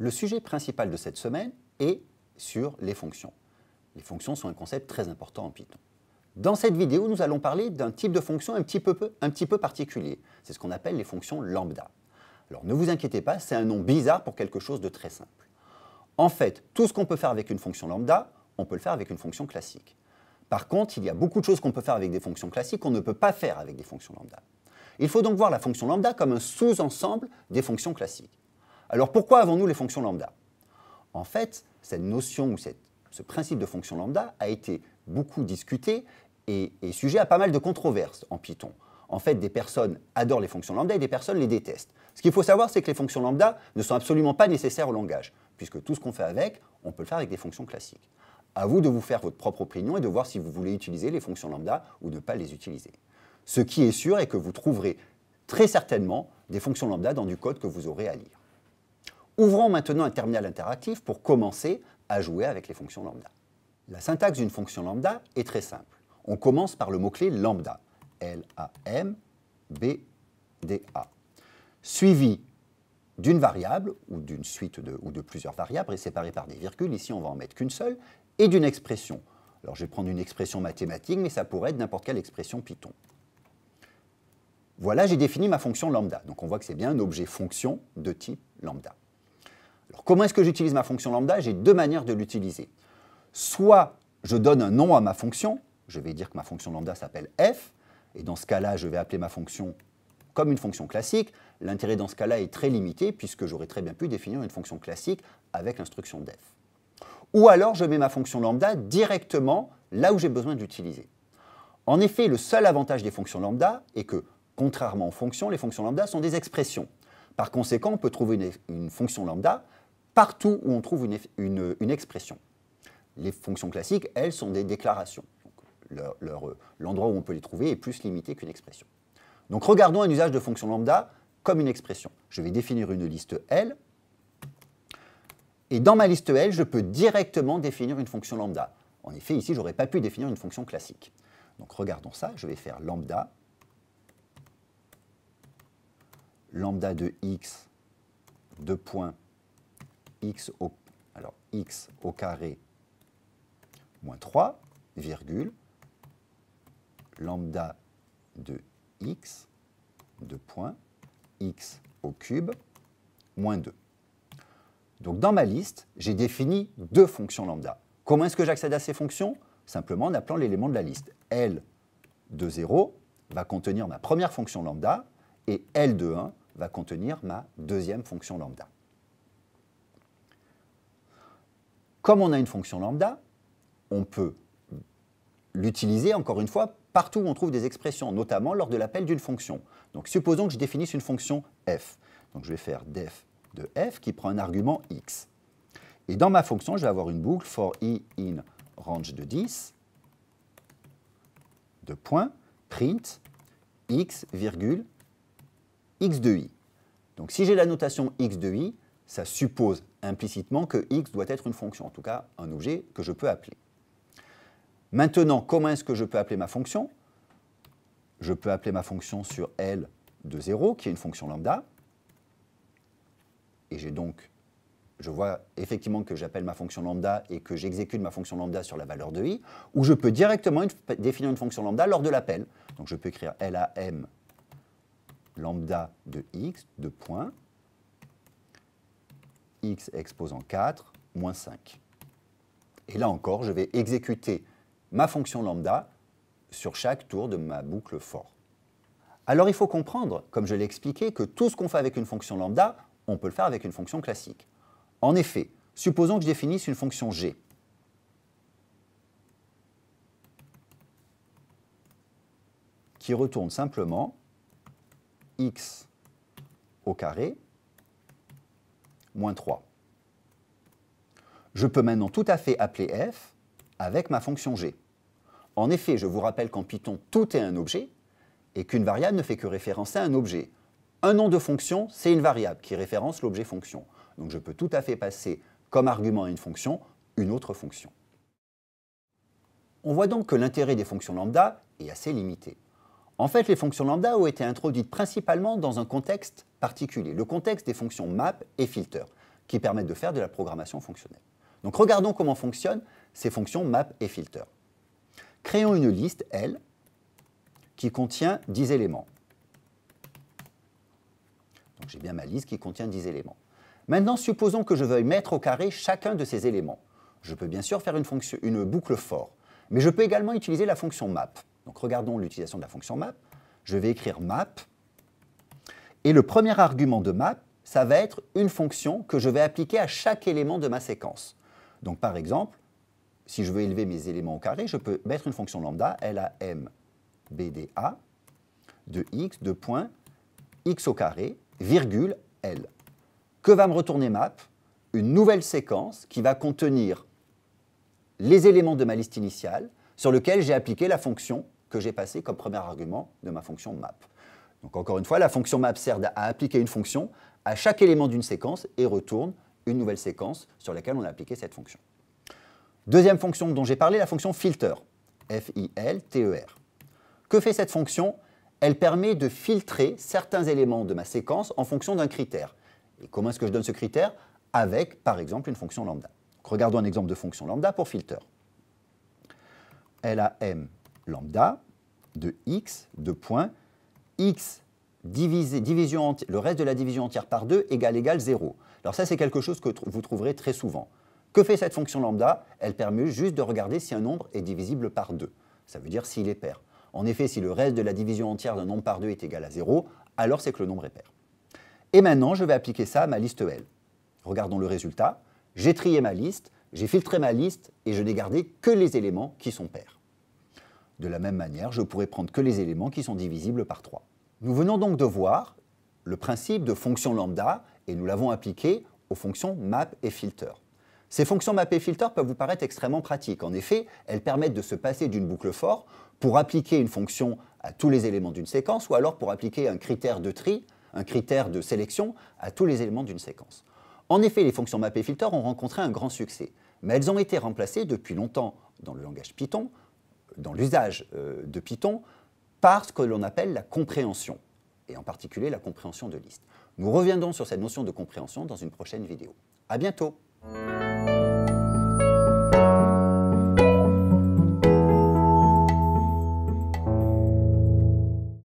Le sujet principal de cette semaine est sur les fonctions. Les fonctions sont un concept très important en Python. Dans cette vidéo, nous allons parler d'un type de fonction un petit peu, un petit peu particulier. C'est ce qu'on appelle les fonctions lambda. Alors ne vous inquiétez pas, c'est un nom bizarre pour quelque chose de très simple. En fait, tout ce qu'on peut faire avec une fonction lambda, on peut le faire avec une fonction classique. Par contre, il y a beaucoup de choses qu'on peut faire avec des fonctions classiques qu'on ne peut pas faire avec des fonctions lambda. Il faut donc voir la fonction lambda comme un sous-ensemble des fonctions classiques. Alors pourquoi avons-nous les fonctions lambda En fait, cette notion ou ce principe de fonction lambda a été beaucoup discuté et, sujet à pas mal de controverses en Python. En fait, des personnes adorent les fonctions lambda et des personnes les détestent. Ce qu'il faut savoir, c'est que les fonctions lambda ne sont absolument pas nécessaires au langage, puisque tout ce qu'on fait avec, on peut le faire avec des fonctions classiques. À vous de vous faire votre propre opinion et de voir si vous voulez utiliser les fonctions lambda ou ne pas les utiliser. Ce qui est sûr est que vous trouverez très certainement des fonctions lambda dans du code que vous aurez à lire. Ouvrons maintenant un terminal interactif pour commencer à jouer avec les fonctions lambda. La syntaxe d'une fonction lambda est très simple. On commence par le mot-clé lambda, L-A-M-B-D-A, suivi d'une variable ou d'une suite ou de plusieurs variables et séparées par des virgules, ici on va en mettre qu'une seule, et d'une expression. Alors je vais prendre une expression mathématique, mais ça pourrait être n'importe quelle expression Python. Voilà, j'ai défini ma fonction lambda. Donc on voit que c'est bien un objet fonction de type lambda comment est-ce que j'utilise ma fonction lambda J'ai deux manières de l'utiliser. Soit je donne un nom à ma fonction, je vais dire que ma fonction lambda s'appelle f, et dans ce cas-là, je vais appeler ma fonction comme une fonction classique. L'intérêt dans ce cas-là est très limité, puisque j'aurais très bien pu définir une fonction classique avec l'instruction def. Ou alors, je mets ma fonction lambda directement là où j'ai besoin d'utiliser. En effet, le seul avantage des fonctions lambda est que, contrairement aux fonctions, les fonctions lambda sont des expressions. Par conséquent, on peut trouver une fonction lambda partout où on trouve une, expression. Les fonctions classiques, elles, sont des déclarations. Euh, l'endroit où on peut les trouver est plus limité qu'une expression. Donc regardons un usage de fonction lambda comme une expression. Je vais définir une liste L, et dans ma liste L, je peux directement définir une fonction lambda. En effet, ici, je n'aurais pas pu définir une fonction classique. Donc regardons ça, je vais faire lambda, lambda de x, de points, x au, alors, x au carré moins 3, virgule, lambda de x, de point x au cube, moins 2. Donc dans ma liste, j'ai défini deux fonctions lambda. Comment est-ce que j'accède à ces fonctions Simplement en appelant l'élément de la liste. L de 0 va contenir ma première fonction lambda et L de 1 va contenir ma deuxième fonction lambda. Comme on a une fonction lambda, on peut l'utiliser, encore une fois, partout où on trouve des expressions, notamment lors de l'appel d'une fonction. Donc supposons que je définisse une fonction f. Donc je vais faire def de f qui prend un argument x. Et dans ma fonction, je vais avoir une boucle for i in range de 10, de point print x, virgule, x de i. Donc si j'ai la notation x de i, ça suppose implicitement que x doit être une fonction, en tout cas un objet que je peux appeler. Maintenant, comment est-ce que je peux appeler ma fonction Je peux appeler ma fonction sur L de 0, qui est une fonction lambda. Et j'ai donc, je vois effectivement que j'appelle ma fonction lambda et que j'exécute ma fonction lambda sur la valeur de i, ou je peux directement définir une fonction lambda lors de l'appel. Donc je peux écrire LAM lambda de x de point x exposant 4 moins 5. Et là encore, je vais exécuter ma fonction lambda sur chaque tour de ma boucle for. Alors il faut comprendre, comme je l'ai expliqué, que tout ce qu'on fait avec une fonction lambda, on peut le faire avec une fonction classique. En effet, supposons que je définisse une fonction g. qui retourne simplement x au carré moins 3. Je peux maintenant tout à fait appeler f avec ma fonction g. En effet, je vous rappelle qu'en Python, tout est un objet et qu'une variable ne fait que référencer un objet. Un nom de fonction, c'est une variable qui référence l'objet fonction. Donc je peux tout à fait passer comme argument à une fonction une autre fonction. On voit donc que l'intérêt des fonctions lambda est assez limité. En fait, les fonctions lambda ont été introduites principalement dans un contexte particulier, le contexte des fonctions map et filter, qui permettent de faire de la programmation fonctionnelle. Donc regardons comment fonctionnent ces fonctions map et filter. Créons une liste, L, qui contient 10 éléments. j'ai bien ma liste qui contient 10 éléments. Maintenant, supposons que je veuille mettre au carré chacun de ces éléments. Je peux bien sûr faire une, une boucle for, mais je peux également utiliser la fonction map. Donc regardons l'utilisation de la fonction map. Je vais écrire map. Et le premier argument de map, ça va être une fonction que je vais appliquer à chaque élément de ma séquence. Donc par exemple, si je veux élever mes éléments au carré, je peux mettre une fonction lambda, LAMBDA, de x, de point, x au carré, virgule, L. Que va me retourner map Une nouvelle séquence qui va contenir les éléments de ma liste initiale sur lequel j'ai appliqué la fonction que j'ai passé comme premier argument de ma fonction map. Donc encore une fois, la fonction map sert à appliquer une fonction à chaque élément d'une séquence et retourne une nouvelle séquence sur laquelle on a appliqué cette fonction. Deuxième fonction dont j'ai parlé, la fonction filter, F-I-L-T-E-R. Que fait cette fonction Elle permet de filtrer certains éléments de ma séquence en fonction d'un critère. Et comment est-ce que je donne ce critère Avec, par exemple, une fonction lambda. regardons un exemple de fonction lambda pour filter. L-A-M lambda de x, de point, x divisé, division le reste de la division entière par 2 égale 0. Alors ça, c'est quelque chose que vous trouverez très souvent. Que fait cette fonction lambda Elle permet juste de regarder si un nombre est divisible par 2. Ça veut dire s'il est pair. En effet, si le reste de la division entière d'un nombre par 2 est égal à 0, alors c'est que le nombre est pair. Et maintenant, je vais appliquer ça à ma liste L. Regardons le résultat. J'ai trié ma liste, j'ai filtré ma liste et je n'ai gardé que les éléments qui sont pairs. De la même manière, je pourrais prendre que les éléments qui sont divisibles par 3. Nous venons donc de voir le principe de fonction lambda et nous l'avons appliqué aux fonctions map et filter. Ces fonctions map et filter peuvent vous paraître extrêmement pratiques. En effet, elles permettent de se passer d'une boucle for pour appliquer une fonction à tous les éléments d'une séquence ou alors pour appliquer un critère de tri, un critère de sélection à tous les éléments d'une séquence. En effet, les fonctions map et filter ont rencontré un grand succès, mais elles ont été remplacées depuis longtemps dans le langage Python dans l'usage euh, de Python par ce que l'on appelle la compréhension, et en particulier la compréhension de liste. Nous reviendrons sur cette notion de compréhension dans une prochaine vidéo. À bientôt!